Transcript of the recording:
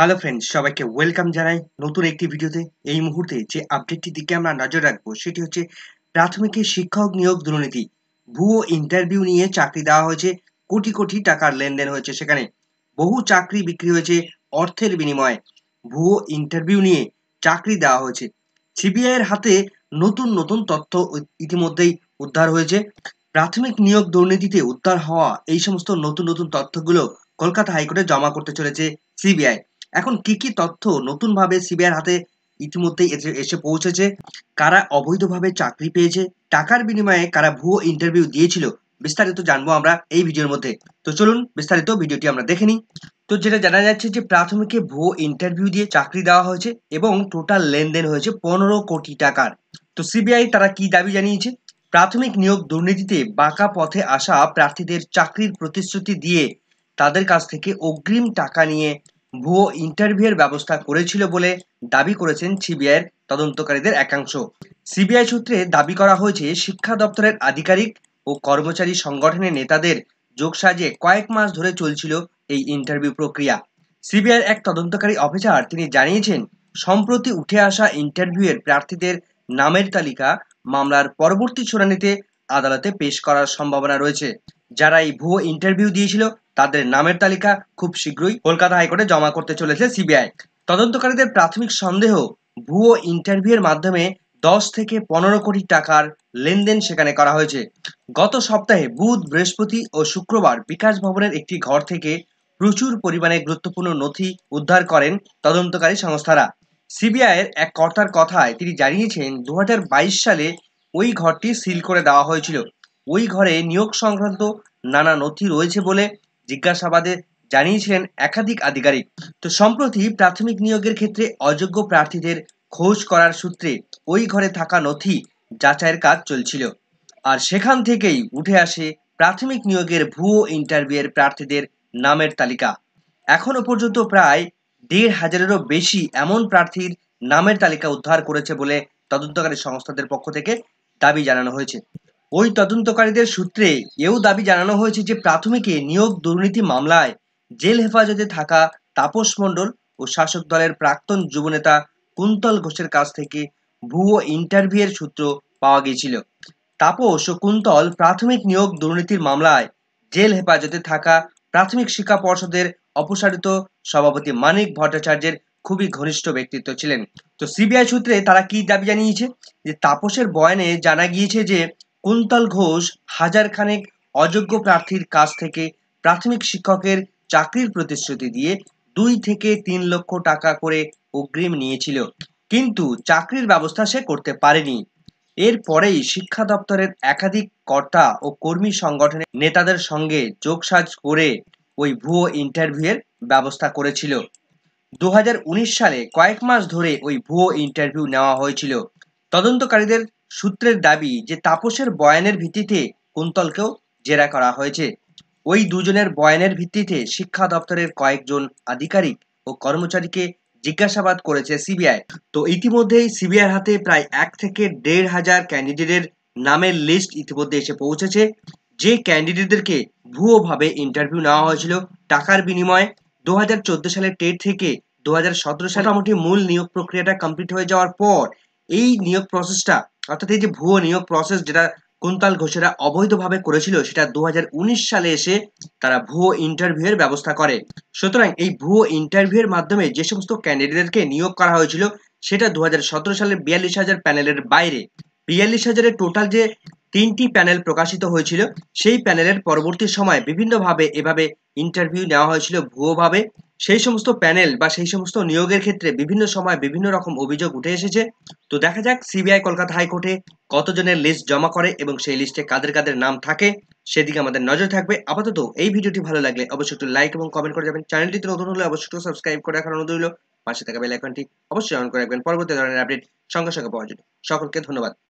hello friends সবাইকে welcome জানাই নতুন একটি ভিডিওতে এই মুহূর্তে যে আপডেটটির দিকে আমরা নজর রাখবো সেটি হচ্ছে প্রাথমিকের শিক্ষক নিয়োগ দুর্নীতি ভুয়ো ইন্টারভিউ নিয়ে চাকরি দেওয়া হয়েছে কোটি কোটি টাকার লেনদেন হয়েছে সেখানে বহু চাকরি বিক্রি হয়েছে অর্থের বিনিময়ে ভুয়ো ইন্টারভিউ নিয়ে চাকরি দেওয়া হয়েছে সিবিআইয়ের হাতে নতুন নতুন তথ্য ইতিমধ্যেই উদ্ধার হয়েছে প্রাথমিক নিয়োগ দুর্নীতিতে উদ্ধার হওয়া এই সমস্ত নতুন নতুন তথ্যগুলো কলকাতা হাইকোর্টে জমা করতে চলেছে সিবিআই এখন কি কি তথ্য নতুনভাবে সিবিআইয়ের হাতে ইতিমধ্যে এসে পৌঁছেছে কারা অবৈধভাবে চাকরি পেয়েছে টাকার বিনিময়ে কারা ভুয়ো ইন্টারভিউ দিয়েছিল বিস্তারিত জানবো আমরা এই ভিডিওর মধ্যে তো চলুন বিস্তারিত ভিডিওটি আমরা দেখে নিই তো যেটা জানা যাচ্ছে যে প্রাথমিকে ভুয়ো ইন্টারভিউ দিয়ে চাকরি দেওয়া হয়েছে এবং টোটাল লেনদেন হয়েছে পনেরো কোটি টাকার তো সিবিআই তারা কি দাবি জানিয়েছে প্রাথমিক নিয়োগ দুর্নীতিতে বাঁকা পথে আসা প্রার্থীদের চাকরির প্রতিশ্রুতি দিয়ে তাদের কাছ থেকে অগ্রিম টাকা নিয়ে ভুয়ো ইন্টারভিউয়ের ব্যবস্থা করেছিল বলে দাবি করেছেন সিবিআইয়ের তদন্তকারীদের একাংশ সিবিআই সূত্রে দাবি করা হয়েছে শিক্ষা দপ্তরের আধিকারিক ও কর্মচারী সংগঠনের নেতাদের যোগ সাজিয়ে কয়েক মাস ধরে চলছিল এই ইন্টারভিউ প্রক্রিয়া সিবিআইয়ের এক তদন্তকারী অফিসার তিনি জানিয়েছেন সম্প্রতি উঠে আসা ইন্টারভিউয়ের প্রার্থীদের নামের তালিকা মামলার পরবর্তী শুনানিতে আদালতে পেশ করার সম্ভাবনা রয়েছে যারা এই ভুয়ো ইন্টারভিউ দিয়েছিল তাদের নামের তালিকা খুব শীঘ্রই কলকাতা হাইকোর্টে জমা করতে চলেছে সিবিআই তদন্তকারীদের প্রাথমিক সন্দেহ ভুয়ো এর মাধ্যমে দশ থেকে পনেরো কোটি টাকার লেনদেন সেখানে করা হয়েছে গত সপ্তাহে বুধ বৃহস্পতি ও শুক্রবার বিকাশ ভবনের একটি ঘর থেকে প্রচুর পরিমাণে গুরুত্বপূর্ণ নথি উদ্ধার করেন তদন্তকারী সংস্থারা সিবিআইয়ের এক কর্তার কথায় তিনি জানিয়েছেন দু সালে ওই ঘরটি সিল করে দেওয়া হয়েছিল ওই ঘরে নিয়োগ সংক্রান্ত নানা নথি রয়েছে বলে জিজ্ঞাসাবাদে জানিয়েছিলেন একাধিক আধিকারিক তো সম্প্রতি প্রাথমিক নিয়োগের ক্ষেত্রে অযোগ্য প্রার্থীদের খোঁজ করার সূত্রে ওই ঘরে থাকা নথি যাচাইয়ের কাজ চলছিল আর সেখান থেকেই উঠে আসে প্রাথমিক নিয়োগের ভুয়ো ইন্টারভিউয়ের প্রার্থীদের নামের তালিকা এখনও পর্যন্ত প্রায় দেড় হাজারেরও বেশি এমন প্রার্থীর নামের তালিকা উদ্ধার করেছে বলে তদন্তকারী সংস্থাদের পক্ষ থেকে দাবি জানানো হয়েছে ওই তদন্তকারীদের সূত্রে এও দাবি জানানো হয়েছে যে প্রাথমিকে নিয়োগ দুর্নীতি মামলায় জেল হেফাজতে থাকা তাপস মণ্ডল ও শাসক দলের প্রাক্তন যুবনেতা কুন্তল ঘোষের কাছ থেকে ভুয়ো ইন্টারভিউয়ের সূত্র পাওয়া গিয়েছিল তাপস ও কুন্তল প্রাথমিক নিয়োগ দুর্নীতির মামলায় জেল হেফাজতে থাকা প্রাথমিক শিক্ষা পর্ষদের অপসারিত সভাপতি মানিক ভট্টাচার্যের খুবই ঘনিষ্ঠ ব্যক্তিত্ব ছিলেন তো সিবিআই সূত্রে তারা কি দাবি জানিয়েছে যে তাপসের বয়ানে জানা গিয়েছে যে কুন্তল ঘোষ হাজার খানেক অযোগ্য প্রার্থীর কাছ থেকে প্রাথমিক শিক্ষকের চাকরির প্রতিশ্রুতি দিয়ে দুই থেকে তিন লক্ষ টাকা করে অগ্রিম নিয়েছিল কিন্তু চাকরির ব্যবস্থা সে করতে পারেনি এরপরেই শিক্ষা দপ্তরের একাধিক কর্তা ও কর্মী সংগঠনের নেতাদের সঙ্গে যোগসাজ করে ওই ভুয়ো ইন্টারভিউয়ের ব্যবস্থা করেছিল দু সালে কয়েক মাস ধরে ওই ভুয়ো ইন্টারভিউ নেওয়া হয়েছিল তদন্তকারীদের সূত্রের দাবি যে তাপসের বয়ানের ভিত্তিতে কুন্তলকেও জেরা করা হয়েছে ওই দুজনের বয়ানের ভিত্তিতে শিক্ষা দপ্তরের কয়েকজন আধিকারিক ও কর্মচারীকে জিজ্ঞাসাবাদ করেছে সিবিআই তো ইতিমধ্যেই সিবিআইয়ের হাতে প্রায় এক থেকে দেড় হাজার ক্যান্ডিডেটের নামের লিস্ট ইতিমধ্যে এসে পৌঁছেছে যে ক্যান্ডিডেটদেরকে ভুয়োভাবে ইন্টারভিউ নেওয়া হয়েছিল টাকার বিনিময়ে দু সালের টেট থেকে দু সালে মোটামুটি মূল নিয়োগ প্রক্রিয়াটা কমপ্লিট হয়ে যাওয়ার পর এই নিয়োগ প্রসেসটা অর্থাৎ এই যে ভুয়ো নিয়োগ প্রসেস যেটা কুন্তাল ঘোষেরা অবৈধভাবে করেছিল সেটা দু সালে এসে তারা ভুয়ো ইন্টারভিউয়ের ব্যবস্থা করে সুতরাং এই ভুয়ো ইন্টারভিউয়ের মাধ্যমে যে সমস্ত ক্যান্ডিডেটকে নিয়োগ করা হয়েছিল সেটা দু সালে বিয়াল্লিশ হাজার প্যানেলের বাইরে বিয়াল্লিশ হাজারের টোটাল যে তিনটি প্যানেল প্রকাশিত হয়েছিল সেই প্যানেলের পরবর্তী সময় বিভিন্নভাবে এভাবে ইন্টারভিউ নেওয়া হয়েছিল ভুয়োভাবে সেই সমস্ত প্যানেল বা সেই সমস্ত নিয়োগের ক্ষেত্রে বিভিন্ন সময় বিভিন্ন রকম অভিযোগ উঠে এসেছে তো দেখা যাক সিবিআই কলকাতা হাইকোর্টে কতজনের লিস্ট জমা করে এবং সেই লিস্টে কাদের কাদের নাম থাকে সেদিকে আমাদের নজর থাকবে আপাতত এই ভিডিওটি ভালো লাগলে অবশ্যই একটু লাইক এবং কমেন্ট করে যাবেন চ্যানেলটিতে নতুন হলে অবশ্যই একটু সাবস্ক্রাইব করে রাখার অনুরোধ রইল পাশে থাকা বেলাইকনটি অবশ্যই অন করে রাখবেন পরবর্তী ধরনের আপডেট সঙ্গে সঙ্গে পাওয়ার জন্য সকলকে ধন্যবাদ